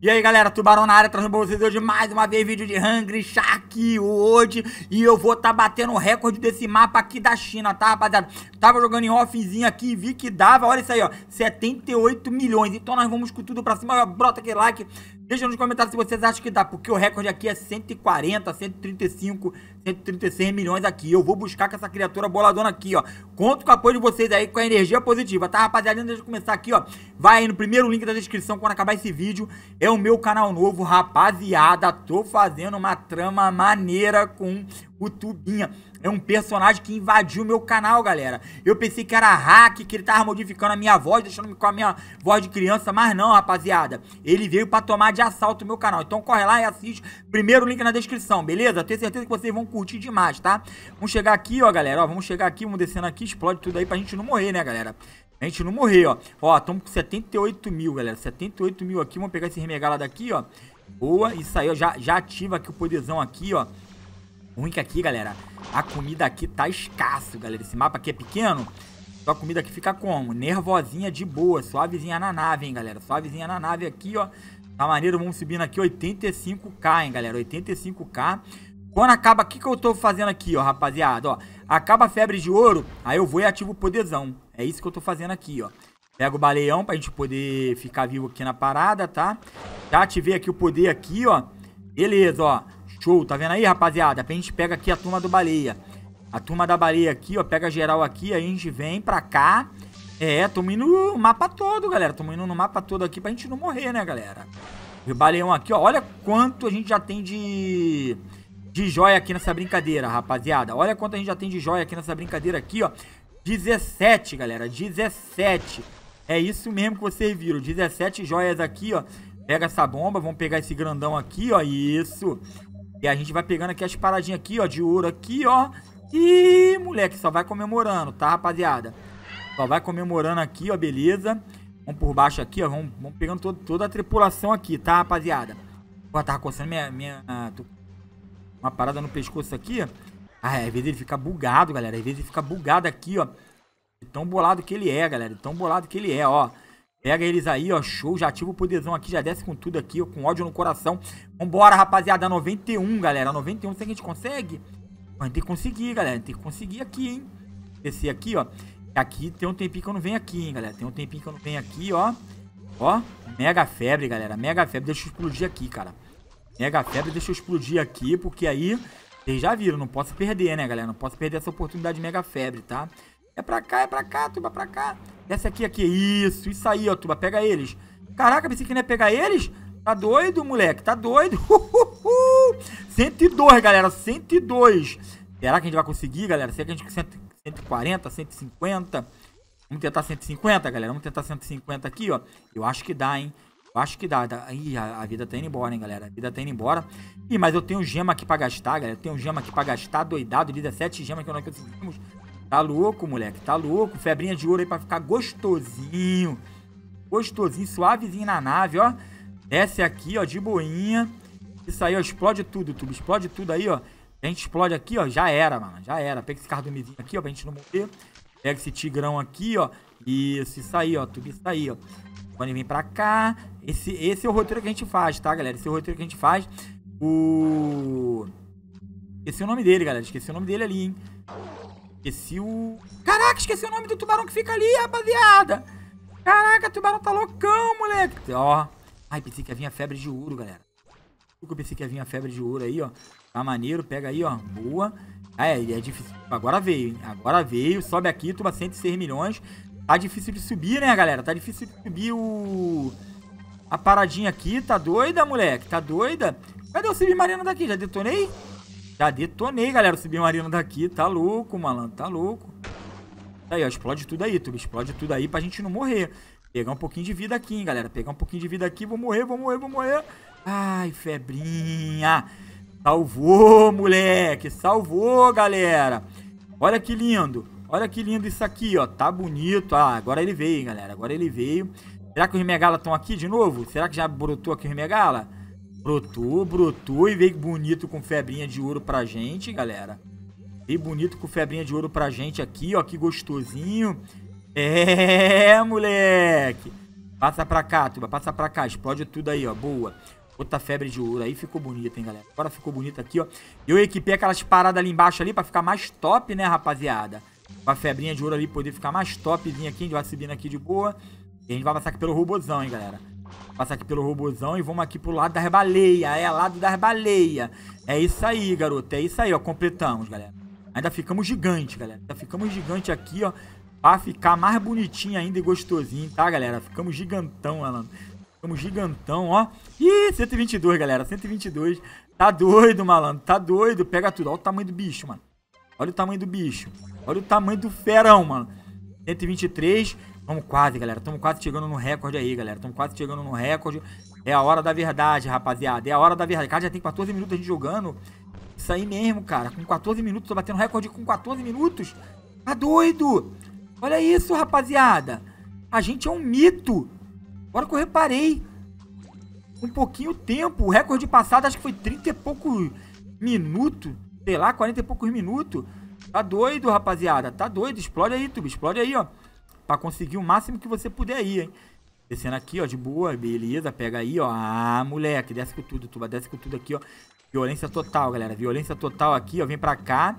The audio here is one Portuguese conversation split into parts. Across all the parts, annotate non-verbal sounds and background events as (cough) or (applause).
E aí galera, Tubarão na área, trazendo pra vocês hoje mais uma vez vídeo de Hungry Shark hoje E eu vou tá batendo o recorde desse mapa aqui da China, tá rapaziada? Tava jogando em offzinho aqui e vi que dava, olha isso aí ó, 78 milhões Então nós vamos com tudo pra cima, brota aquele like, Deixa nos comentários se vocês acham que dá, porque o recorde aqui é 140, 135, 136 milhões aqui. Eu vou buscar com essa criatura boladona aqui, ó. Conto com o apoio de vocês aí, com a energia positiva, tá, rapaziada? Antes de começar aqui, ó, vai aí no primeiro link da descrição quando acabar esse vídeo. É o meu canal novo, rapaziada. Tô fazendo uma trama maneira com o Tubinha é um personagem que invadiu meu canal, galera. Eu pensei que era hack, que ele tava modificando a minha voz, deixando com a minha voz de criança, mas não, rapaziada. Ele veio pra tomar de assalto o meu canal. Então corre lá e assiste. Primeiro link na descrição, beleza? Tenho certeza que vocês vão curtir demais, tá? Vamos chegar aqui, ó, galera. Ó, vamos chegar aqui, vamos descendo aqui, explode tudo aí pra gente não morrer, né, galera? A gente não morrer, ó. Ó, estamos com 78 mil, galera. 78 mil aqui. Vamos pegar esse remegala daqui, ó. Boa. Isso aí, ó. Já, já ativa aqui o poderzão aqui, ó ruim que aqui, galera, a comida aqui tá escasso, galera. Esse mapa aqui é pequeno, só então a comida aqui fica como? Nervosinha de boa, suavezinha na nave, hein, galera. Suavezinha na nave aqui, ó. Tá maneiro, vamos subindo aqui 85k, hein, galera. 85k. Quando acaba, o que, que eu tô fazendo aqui, ó, rapaziada, ó. Acaba a febre de ouro, aí eu vou e ativo o poderzão. É isso que eu tô fazendo aqui, ó. Pega o baleão pra gente poder ficar vivo aqui na parada, tá? Já ativei aqui o poder aqui, ó. Beleza, ó. Show, tá vendo aí, rapaziada? A gente pega aqui a turma do baleia. A turma da baleia aqui, ó, pega geral aqui, aí a gente vem pra cá. É, tamo indo no mapa todo, galera. Tamo indo no mapa todo aqui pra gente não morrer, né, galera? E o baleão aqui, ó, olha quanto a gente já tem de... De joia aqui nessa brincadeira, rapaziada. Olha quanto a gente já tem de joia aqui nessa brincadeira aqui, ó. 17, galera, 17. É isso mesmo que vocês viram, 17 joias aqui, ó. Pega essa bomba, vamos pegar esse grandão aqui, ó, isso. E a gente vai pegando aqui as paradinhas aqui, ó, de ouro aqui, ó. E, moleque, só vai comemorando, tá, rapaziada? Só vai comemorando aqui, ó, beleza. Vamos por baixo aqui, ó. Vamos, vamos pegando todo, toda a tripulação aqui, tá, rapaziada? Pô, tava coçando minha... minha ah, tô... Uma parada no pescoço aqui. Ah, é, às vezes ele fica bugado, galera. Às vezes ele fica bugado aqui, ó. tão bolado que ele é, galera. tão bolado que ele é, ó. Pega eles aí, ó. Show, já ativa o poderzão aqui, já desce com tudo aqui, ó, com ódio no coração. Vambora, rapaziada. 91, galera. 91, será que a gente consegue? Mas tem que conseguir, galera. Tem que conseguir aqui, hein? Descer aqui, ó. Aqui tem um tempinho que eu não venho aqui, hein, galera. Tem um tempinho que eu não venho aqui, ó. Ó, mega febre, galera. Mega febre. Deixa eu explodir aqui, cara. Mega febre, deixa eu explodir aqui, porque aí... Vocês já viram, não posso perder, né, galera? Não posso perder essa oportunidade de mega febre, tá? É pra cá, é pra cá, tuba pra cá. Desce aqui, aqui. Isso, isso aí, ó, tuba Pega eles. Caraca, pensei que não ia pegar eles. Tá doido, moleque? Tá doido? (laughs) Uhuhu. 102, galera. 102. Será que a gente vai conseguir, galera? Será que a gente 140, 150? Vamos tentar 150, galera. Vamos tentar 150 aqui, ó. Eu acho que dá, hein? Eu acho que dá. dá. Ih, a, a, vida tá indo embora, hein, galera? A vida tá indo embora. Ih, mas eu tenho gema aqui pra gastar, galera. Eu tenho gema aqui pra gastar, doidado. 17 gemas que nós conseguimos Tá louco, moleque, tá louco. Febrinha de ouro aí pra ficar gostosinho. Gostosinho, suavezinho na nave, ó. Desce aqui, ó, de boinha. Isso aí, ó, explode tudo, tudo. Explode tudo aí, ó. A gente explode aqui, ó, já era, mano. Já era. Pega esse cardumezinho aqui, ó, pra gente não morrer. Pega esse tigrão aqui, ó. Isso, isso aí, ó. Tudo isso aí, ó. Quando vem pra cá. Esse, esse é o roteiro que a gente faz, tá, galera? Esse é o roteiro que a gente faz. O... Esqueci o nome dele, galera. Esqueci o nome dele ali, hein? Esqueci o... Caraca, esqueci o nome do tubarão que fica ali, rapaziada. Caraca, o tubarão tá loucão, moleque. Ó. Ai, pensei que ia vir a febre de ouro, galera. Eu pensei que ia vir a febre de ouro aí, ó. Tá maneiro, pega aí, ó. Boa. Ah, é, é difícil. Agora veio, hein? Agora veio. Sobe aqui, tuba 106 milhões. Tá difícil de subir, né, galera? Tá difícil de subir o... A paradinha aqui. Tá doida, moleque? Tá doida? Cadê o submarino daqui? Já detonei? Já detonei, galera, o submarino daqui. Tá louco, malandro, tá louco. Tá aí, ó, explode tudo aí, Tubi. Explode tudo aí pra gente não morrer. Pegar um pouquinho de vida aqui, hein, galera. Pegar um pouquinho de vida aqui. Vou morrer, vou morrer, vou morrer. Ai, febrinha. Salvou, moleque. Salvou, galera. Olha que lindo. Olha que lindo isso aqui, ó. Tá bonito. Ah, agora ele veio, galera. Agora ele veio. Será que os Megala estão aqui de novo? Será que já brotou aqui os Megala? Brotou, brotou e veio bonito com febrinha de ouro pra gente, galera. Veio bonito com febrinha de ouro pra gente aqui, ó. Que gostosinho. É, moleque. Passa pra cá, Tuba. Passa pra cá. Explode tudo aí, ó. Boa. Outra febre de ouro. Aí ficou bonito, hein, galera. Agora ficou bonito aqui, ó. Eu equipei aquelas paradas ali embaixo ali pra ficar mais top, né, rapaziada? Com a febrinha de ouro ali poder ficar mais topzinha aqui. A gente vai subindo aqui de boa. E a gente vai passar aqui pelo robôzão, hein, galera. Passar aqui pelo robozão e vamos aqui pro lado das baleias. É, lado das baleias. É isso aí, garoto. É isso aí, ó. Completamos, galera. Ainda ficamos gigante, galera. Ainda ficamos gigante aqui, ó. Pra ficar mais bonitinho ainda e gostosinho, tá, galera? Ficamos gigantão, Alan. Ficamos gigantão, ó. Ih, 122, galera. 122. Tá doido, malandro. Tá doido. Pega tudo. Olha o tamanho do bicho, mano. Olha o tamanho do bicho. Olha o tamanho do ferão, mano. 123. Estamos quase, galera. Estamos quase chegando no recorde aí, galera. Estamos quase chegando no recorde. É a hora da verdade, rapaziada. É a hora da verdade. Cara, já tem 14 minutos a gente jogando. Isso aí mesmo, cara. Com 14 minutos. Tô batendo recorde com 14 minutos. Tá doido? Olha isso, rapaziada. A gente é um mito. Agora que eu reparei. Um pouquinho tempo. O recorde passado acho que foi 30 e poucos minutos. Sei lá, 40 e poucos minutos. Tá doido, rapaziada. Tá doido. Explode aí, tubo. Explode aí, ó para conseguir o máximo que você puder ir, hein? Descendo aqui, ó, de boa, beleza, pega aí, ó. Ah, moleque, desce com tudo, tuba, desce com tudo aqui, ó. Violência total, galera, violência total aqui, ó, vem pra cá.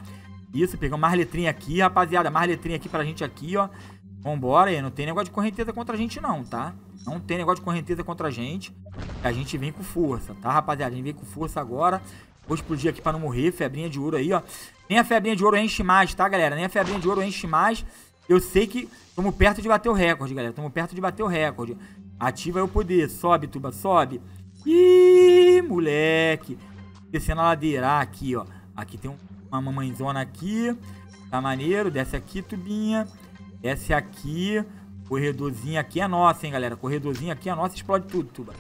Isso, pegamos mais letrinha aqui, rapaziada, mais letrinha aqui pra gente aqui, ó. Vambora, aí, não tem negócio de correnteza contra a gente não, tá? Não tem negócio de correnteza contra a gente. A gente vem com força, tá, rapaziada? A gente vem com força agora. Vou explodir aqui pra não morrer, febrinha de ouro aí, ó. Nem a febrinha de ouro enche mais, tá, galera? Nem a febrinha de ouro enche mais. Eu sei que estamos perto de bater o recorde, galera. Estamos perto de bater o recorde. Ativa o poder. Sobe, tuba, sobe. Ih, moleque. Descendo a ladeira. Ah, aqui, ó. Aqui tem uma mamãezona aqui. Tá maneiro. Desce aqui, tubinha. Desce aqui. Corredorzinho aqui é nosso, hein, galera. Corredorzinho aqui é nosso. Explode tudo, tuba.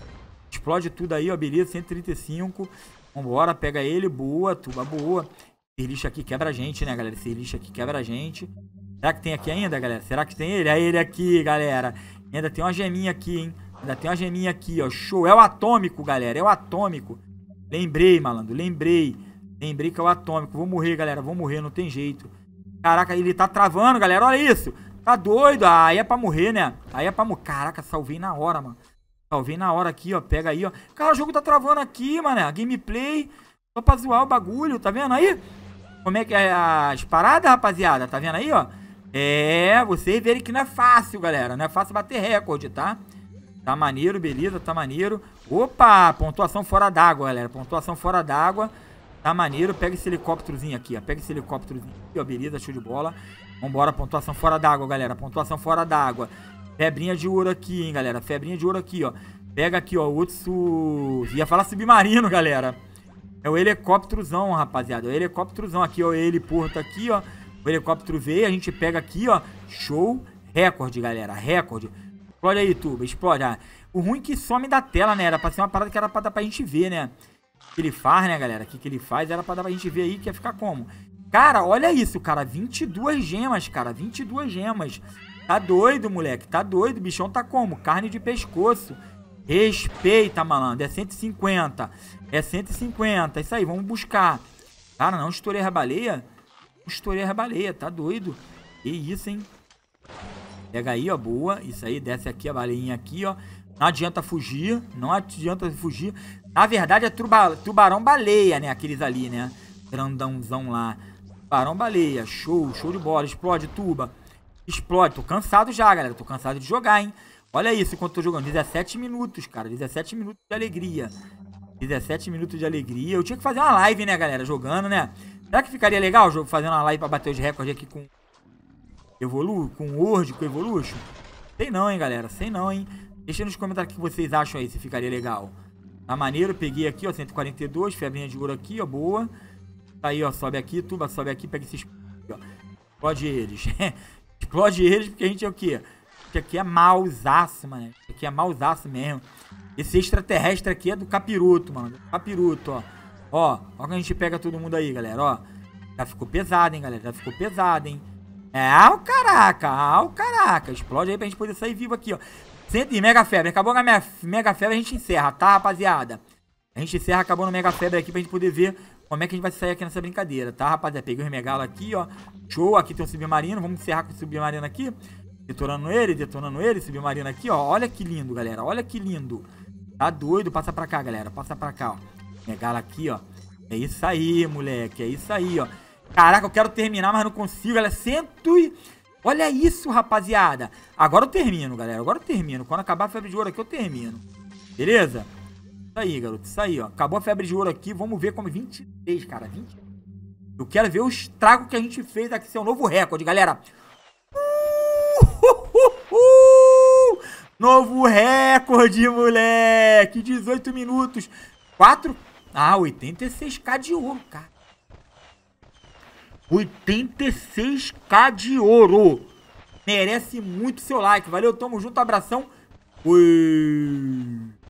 Explode tudo aí, ó. Beleza, 135. Vambora, pega ele. Boa, tuba, boa. Esse lixo aqui quebra a gente, né, galera? Esse lixo aqui quebra a gente. Será que tem aqui ainda, galera? Será que tem ele? É ele aqui, galera. ainda tem uma geminha aqui, hein? Ainda tem uma geminha aqui, ó. Show. É o atômico, galera. É o atômico. Lembrei, malandro. Lembrei. Lembrei que é o atômico. Vou morrer, galera. Vou morrer. Não tem jeito. Caraca, ele tá travando, galera. Olha isso. Tá doido. Ah, aí é pra morrer, né? Aí é pra morrer. Caraca, salvei na hora, mano. Salvei na hora aqui, ó. Pega aí, ó. Cara, o jogo tá travando aqui, mano. Gameplay. Só pra zoar o bagulho. Tá vendo aí? Como é que é as paradas, rapaziada? Tá vendo aí, ó? É, vocês verem que não é fácil, galera. Não é fácil bater recorde, tá? Tá maneiro, beleza, tá maneiro. Opa, pontuação fora d'água, galera. Pontuação fora d'água. Tá maneiro. Pega esse helicópterozinho aqui, ó. Pega esse helicópterozinho aqui, ó. Beleza, show de bola. Vambora, pontuação fora d'água, galera. Pontuação fora d'água. Febrinha de ouro aqui, hein, galera. Febrinha de ouro aqui, ó. Pega aqui, ó. Outro... Ia falar submarino, galera. É o helicópterozão, rapaziada. É o helicópterozão aqui, ó. Ele porto tá aqui, ó. O helicóptero veio, a gente pega aqui, ó. Show. Recorde, galera. Recorde. Explode aí, tuba. Explode. Ah, o ruim é que some da tela, né? Era pra ser uma parada que era pra dar pra gente ver, né? O que ele faz, né, galera? O que, que ele faz era pra dar pra gente ver aí que ia ficar como? Cara, olha isso, cara. 22 gemas, cara. 22 gemas. Tá doido, moleque. Tá doido. O bichão tá como? Carne de pescoço. Respeita, malandro. É 150. É 150. Isso aí, vamos buscar. Cara, não estourei a baleia estourei as baleias, tá doido? Que isso, hein? Pega aí, ó, boa. Isso aí, desce aqui a baleinha aqui, ó. Não adianta fugir, não adianta fugir. Na verdade é tubarão baleia, né? Aqueles ali, né? Grandãozão lá. Tubarão baleia, show, show de bola. Explode, tuba. Explode, tô cansado já, galera. Tô cansado de jogar, hein? Olha isso enquanto tô jogando. 17 minutos, cara. 17 minutos de alegria. 17 minutos de alegria. Eu tinha que fazer uma live, né, galera? Jogando, né? Será que ficaria legal o jogo fazendo uma live pra bater os recordes aqui com Evolu, com Word, com Evolution? Sei não, hein, galera. Sei não, hein. Deixa nos comentários o que vocês acham aí, se ficaria legal. Tá maneiro, peguei aqui, ó, 142, febrinha de ouro aqui, ó, boa. Tá aí, ó, sobe aqui, tuba, sobe aqui, pega esses... Ó. Explode eles. (laughs) Explode eles porque a gente é o quê? Isso aqui é mausaço, mano. Isso aqui é mausaço mesmo. Esse extraterrestre aqui é do capiroto, mano. capiroto, ó. Ó, ó que a gente pega todo mundo aí, galera, ó. Já ficou pesado, hein, galera, já ficou pesado, hein. É, ah, o caraca, ah, o caraca. Explode aí pra gente poder sair vivo aqui, ó. Cento e mega febre. Acabou na mega febre, a gente encerra, tá, rapaziada? A gente encerra, acabou no mega febre aqui pra gente poder ver como é que a gente vai sair aqui nessa brincadeira, tá, rapaziada? Peguei o remegalo aqui, ó. Show, aqui tem um submarino. Vamos encerrar com o submarino aqui. Detonando ele, detonando ele, submarino aqui, ó. Olha que lindo, galera. Olha que lindo. Tá doido? Passa pra cá, galera. Passa pra cá, ó. Pegar ela aqui, ó. É isso aí, moleque. É isso aí, ó. Caraca, eu quero terminar, mas não consigo. Ela é cento e... Olha isso, rapaziada. Agora eu termino, galera. Agora eu termino. Quando acabar a febre de ouro aqui, eu termino. Beleza? Isso aí, garoto. Isso aí, ó. Acabou a febre de ouro aqui. Vamos ver como... 23, é cara. 20. Eu quero ver o estrago que a gente fez aqui. Seu um novo recorde, galera. Novo recorde, moleque! 18 minutos, 4 ah, 86k de ouro, cara. 86k de ouro. Merece muito seu like. Valeu, tamo junto, abração. Fui.